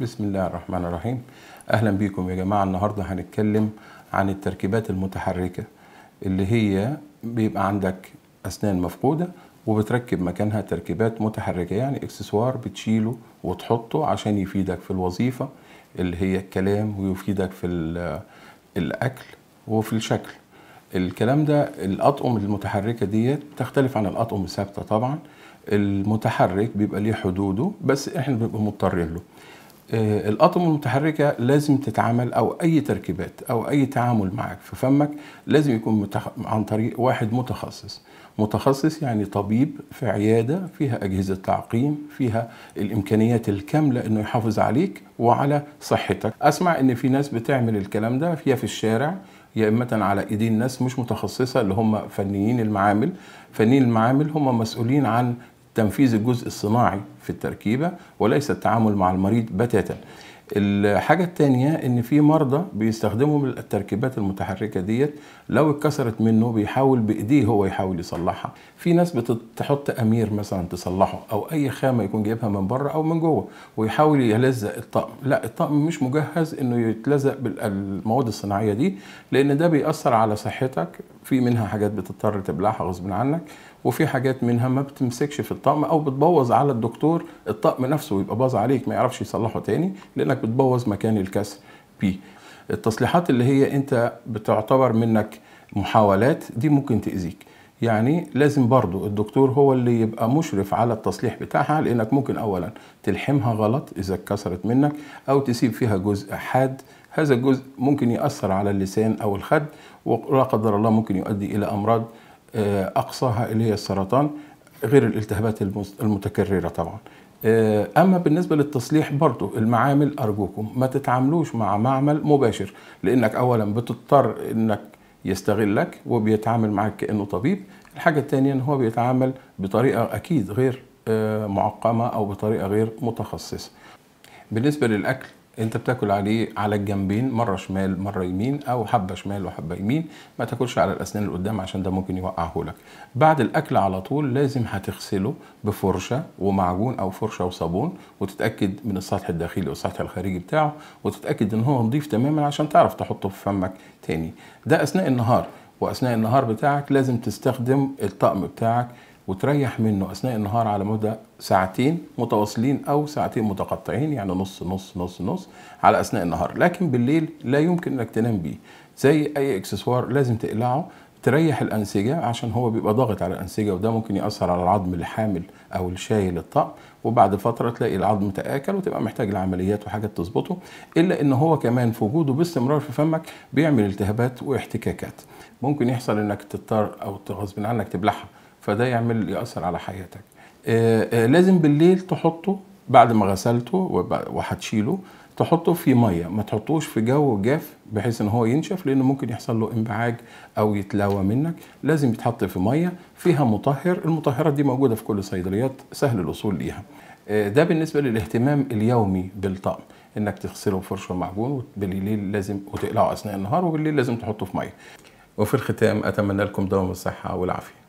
بسم الله الرحمن الرحيم اهلا بيكم يا جماعه النهارده هنتكلم عن التركيبات المتحركه اللي هي بيبقى عندك اسنان مفقوده وبتركب مكانها تركيبات متحركه يعني اكسسوار بتشيله وتحطه عشان يفيدك في الوظيفه اللي هي الكلام ويفيدك في الاكل وفي الشكل الكلام ده الاطقم المتحركه ديت بتختلف عن الاطقم الثابته طبعا المتحرك بيبقى ليه حدوده بس احنا بنبقى مضطرين له آه، الأطم المتحركة لازم تتعامل أو أي تركيبات أو أي تعامل معك في فمك لازم يكون متخ... عن طريق واحد متخصص متخصص يعني طبيب في عيادة فيها أجهزة تعقيم فيها الإمكانيات الكاملة أنه يحافظ عليك وعلى صحتك أسمع أن في ناس بتعمل الكلام ده فيها في الشارع يا إما على إيدين ناس مش متخصصة اللي هم فنيين المعامل فنيين المعامل هم مسؤولين عن تنفيذ الجزء الصناعي في التركيبة وليس التعامل مع المريض بتاتا الحاجة التانية ان في مرضى بيستخدموا التركيبات المتحركة ديت لو اتكسرت منه بيحاول بايديه هو يحاول يصلحها في ناس بتحط امير مثلا تصلحه او اي خامة يكون جايبها من بره او من جوه ويحاول يلزق الطقم لا الطقم مش مجهز انه يتلزق بالمواد الصناعية دي لان ده بيأثر على صحتك في منها حاجات بتضطر تبلعها غصب عنك وفي حاجات منها ما بتمسكش في الطقم او بتبوظ على الدكتور الطقم نفسه ويبقى باظ عليك ما يعرفش يصلحه تاني لانك انك بتبوظ مكان الكسر بي التصليحات اللي هي انت بتعتبر منك محاولات دي ممكن تاذيك يعني لازم برضو الدكتور هو اللي يبقى مشرف على التصليح بتاعها لانك ممكن اولا تلحمها غلط اذا اتكسرت منك او تسيب فيها جزء حاد هذا الجزء ممكن يأثر على اللسان او الخد ولا قدر الله ممكن يؤدي الى امراض آه، اقصاها اللي هي السرطان غير الالتهابات المتكرره طبعا آه، اما بالنسبه للتصليح برضه المعامل ارجوكم ما تتعاملوش مع معمل مباشر لانك اولا بتضطر انك يستغلك وبيتعامل معك كانه طبيب الحاجه الثانيه ان هو بيتعامل بطريقه اكيد غير آه، معقمه او بطريقه غير متخصصه بالنسبه للاكل انت بتاكل عليه على الجنبين مره شمال مره يمين او حبه شمال وحبه يمين ما تاكلش على الاسنان اللي قدام عشان ده ممكن يوقعه لك بعد الاكل على طول لازم هتغسله بفرشه ومعجون او فرشه وصابون وتتاكد من السطح الداخلي والسطح الخارجي بتاعه وتتاكد ان هو نظيف تماما عشان تعرف تحطه في فمك تاني ده اثناء النهار واثناء النهار بتاعك لازم تستخدم الطقم بتاعك وتريح منه اثناء النهار على مدى ساعتين متواصلين او ساعتين متقطعين يعني نص نص نص نص على اثناء النهار لكن بالليل لا يمكن انك تنام بيه زي اي اكسسوار لازم تقلعه تريح الانسجه عشان هو بيبقى ضاغط على الانسجه وده ممكن ياثر على العظم الحامل او الشايل الطقم وبعد فتره تلاقي العظم تاكل وتبقى محتاج لعمليات وحاجات تظبطه الا ان هو كمان في وجوده باستمرار في فمك بيعمل التهابات واحتكاكات ممكن يحصل انك تضطر او غصب عنك تبلعها فده يعمل ياثر على حياتك آه، آه، لازم بالليل تحطه بعد ما غسلته وهتشيله تحطه في ميه ما تحطوش في جو جاف بحيث ان هو ينشف لانه ممكن يحصل له انبعاج او يتلوى منك لازم يتحط في ميه فيها مطهر المطهرات دي موجوده في كل الصيدليات سهل الوصول ليها آه، ده بالنسبه للاهتمام اليومي بالطقم انك تغسله بفرشه ومعجون وبالليل لازم وتقلعه اثناء النهار وبالليل لازم تحطه في ميه وفي الختام اتمنى لكم دوام الصحه والعافيه